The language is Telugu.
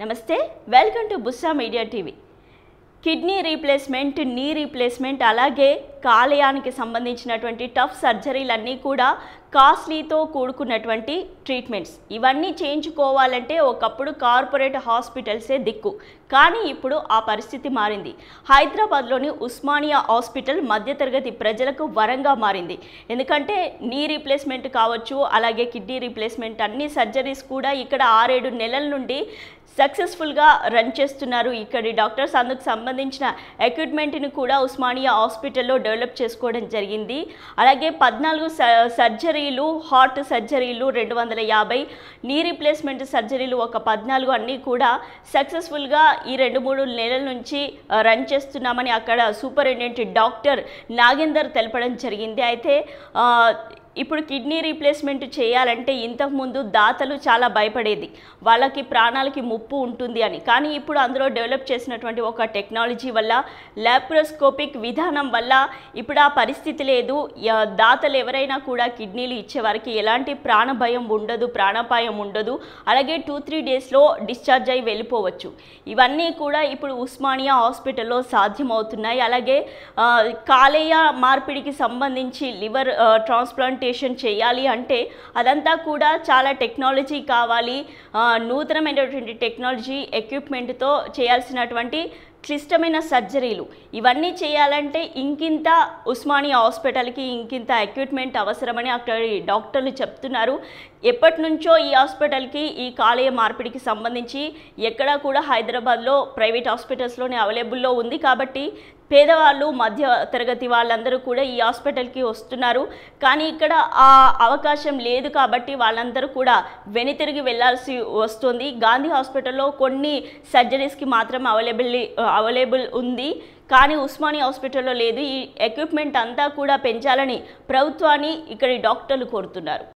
నమస్తే welcome to Bussa media TV kidney replacement knee replacement అలాగే కాలేయానికి సంబంధించినటువంటి టఫ్ సర్జరీలన్నీ కూడా కాస్ట్లీతో కూడుకున్నటువంటి ట్రీట్మెంట్స్ ఇవన్నీ చేయించుకోవాలంటే ఒకప్పుడు కార్పొరేట్ హాస్పిటల్సే దిక్కు కానీ ఇప్పుడు ఆ పరిస్థితి మారింది హైదరాబాద్లోని ఉస్మానియా హాస్పిటల్ మధ్యతరగతి ప్రజలకు వరంగా మారింది ఎందుకంటే నీ రీప్లేస్మెంట్ కావచ్చు అలాగే కిడ్నీ రీప్లేస్మెంట్ అన్ని సర్జరీస్ కూడా ఇక్కడ ఆరేడు నెలల నుండి సక్సెస్ఫుల్గా రన్ చేస్తున్నారు ఇక్కడి డాక్టర్స్ అందుకు సంబంధించిన ఎక్విప్మెంట్ని కూడా ఉస్మానియా హాస్పిటల్లో డెవలప్ చేసుకోవడం జరిగింది అలాగే పద్నాలుగు సర్జరీలు హార్ట్ సర్జరీలు రెండు వందల యాభై నీ రీప్లేస్మెంట్ సర్జరీలు ఒక పద్నాలుగు అన్నీ కూడా సక్సెస్ఫుల్గా ఈ రెండు మూడు నెలల నుంచి రన్ చేస్తున్నామని అక్కడ సూపరింటెండెంట్ డాక్టర్ నాగేందర్ తెలపడం జరిగింది అయితే ఇప్పుడు కిడ్నీ రీప్లేస్మెంట్ చేయాలంటే ఇంతకుముందు దాతలు చాలా భయపడేది వాళ్ళకి ప్రాణాలకి ముప్పు ఉంటుంది అని కానీ ఇప్పుడు అందులో డెవలప్ చేసినటువంటి ఒక టెక్నాలజీ వల్ల ల్యాప్రోస్కోపిక్ విధానం వల్ల ఇప్పుడు ఆ పరిస్థితి లేదు దాతలు ఎవరైనా కూడా కిడ్నీలు ఇచ్చేవారికి ఎలాంటి ప్రాణ భయం ఉండదు ప్రాణాపాయం ఉండదు అలాగే టూ త్రీ డేస్లో డిశ్చార్జ్ అయి వెళ్ళిపోవచ్చు ఇవన్నీ కూడా ఇప్పుడు ఉస్మానియా హాస్పిటల్లో సాధ్యమవుతున్నాయి అలాగే కాలేయ మార్పిడికి సంబంధించి లివర్ ట్రాన్స్ప్లాంట్ ఇంప్లిమెంటేషన్ చేయాలి అంటే అదంతా కూడా చాలా టెక్నాలజీ కావాలి నూతనమైనటువంటి టెక్నాలజీ ఎక్విప్మెంట్తో చేయాల్సినటువంటి క్లిష్టమైన సర్జరీలు ఇవన్నీ చేయాలంటే ఇంకింత ఉస్మానియా హాస్పిటల్కి ఇంకింత ఎక్విప్మెంట్ అవసరమని అక్కడ డాక్టర్లు చెప్తున్నారు ఎప్పటి నుంచో ఈ హాస్పిటల్కి ఈ కాలేయ మార్పిడికి సంబంధించి ఎక్కడా కూడా హైదరాబాద్లో ప్రైవేట్ హాస్పిటల్స్లోనే అవైలబుల్లో ఉంది కాబట్టి పేదవాళ్ళు మధ్య తరగతి వాళ్ళందరూ కూడా ఈ హాస్పిటల్కి వస్తున్నారు కానీ ఇక్కడ ఆ అవకాశం లేదు కాబట్టి వాళ్ళందరూ కూడా వెనుతిరిగి వెళ్లాల్సి వస్తుంది గాంధీ హాస్పిటల్లో కొన్ని సర్జరీస్కి మాత్రం అవైలబిలి అవైలబుల్ ఉంది కానీ ఉస్మానియా హాస్పిటల్లో లేదు ఈ ఎక్విప్మెంట్ అంతా కూడా పెంచాలని ప్రభుత్వాన్ని ఇక్కడి డాక్టర్లు కోరుతున్నారు